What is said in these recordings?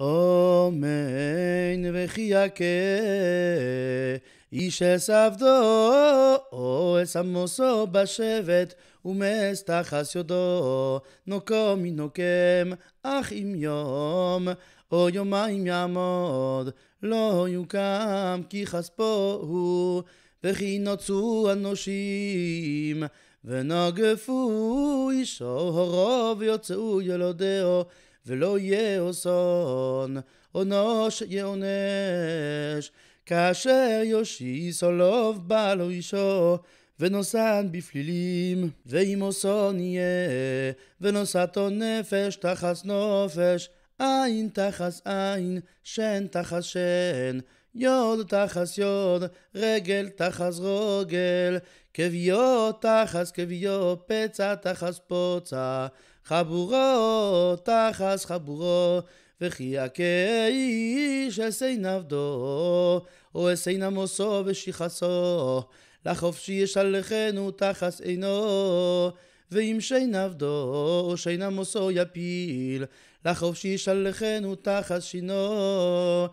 אומן יכה איש אס עבדו, או אס עמוסו בשבט, ומסתחס יודו, נוקו מנוקם, אך אם יום, או יומיים יעמוד, לא יוקם, כי חספו הוא, וכי נוצו אנושים, ונגפו אישו הורו ויוצאו ילודהו, ולא יהיה עונש יהיה עונש. כאשר יושיס עולב בא לו אישו, ונוסן בפלילים, ואם שון יהיה, ונוסעתו נפש תחס נופש, עין תחס עין, שן תחס שן. יוד תחס יוד, רגל תחס רוגל, כביו תחס כביו, פצע תחס פוצע, חבורו תחס חבורו, וכי הקאיש אס עיניו או אס עיניו ושיחסו, לחופשי ישלחנו תחס עינו. ואם שאין עבדו, או שאין עמוסו יפיל, לחופשי ישלחנו תחס שינו.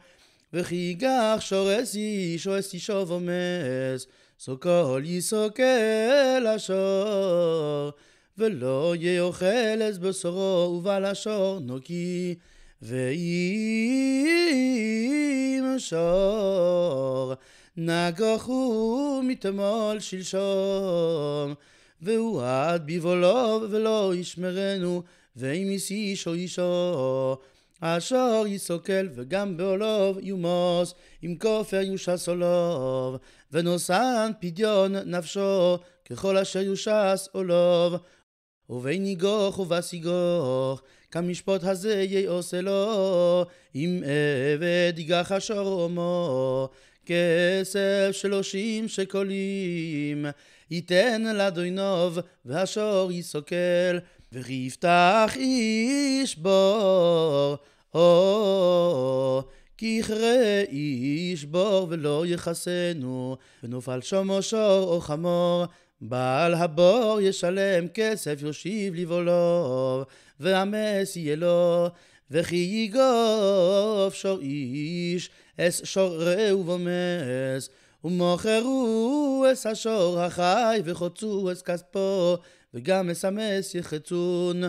וכי יגח שורס איש או אישו ומס, סוכל יסוכל השור, ולא יאכל אס בשורו ובל השור נוקי, ואם שור נגחו מתמול שלשום, והוא עד בבולו ולא ישמרנו, ואם איש או אישו השור יסוקל וגם בעולוב יומוס, עם כופר יושס עולוב, ונוסן פדיון נפשו, ככל אשר יושס עולוב. ובין ניגוך ובסיגוך, כמשפוט הזה יעושה לו, אם עבד יגח השור עומו, כסף שלושים שקולים, ייתן לאדוינוב, והשור יסוקל. וריפתח איש בור, או, כי יכרה איש בור ולא יחסנו, ונופל שומו שור או חמור, בעל הבור ישלם כסף יושיב לבולו, והמס יהיה לו, וכי יגוף שור איש, אס שור רעו ומס, ומוכרו אס השור החי, וחוצו אס כספו, וגם מסמס יחצון,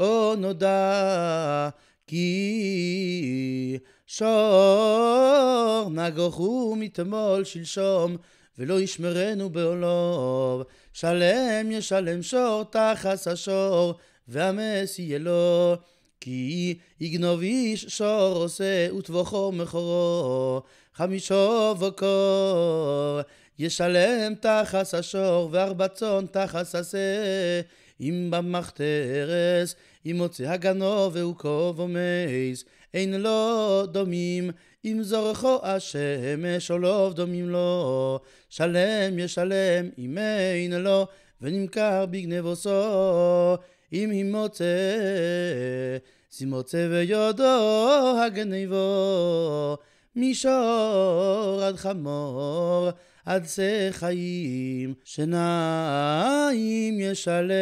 או נודע כי שור נגוחו מתמול שלשום, ולא ישמרנו בעולוב. שלם ישלם שור תחס השור, והמס יהיה לו. כי יגנוב איש שור עושה וטבחו מכורו, חמישו וקור, ישלם תחס השור וארבע צאן תחס עשה אם במחתרס אם מוצא הגנוב ועוקוב ומס, אין לו דומים, אם זורחו השמש או לא דומים לו, שלם ישלם אם אין לו, ונמכר בגנבו סו אם הימוצא, שימוצא ויודו הגנבו, מישור עד חמור. עצי חיים, שניים ישלם.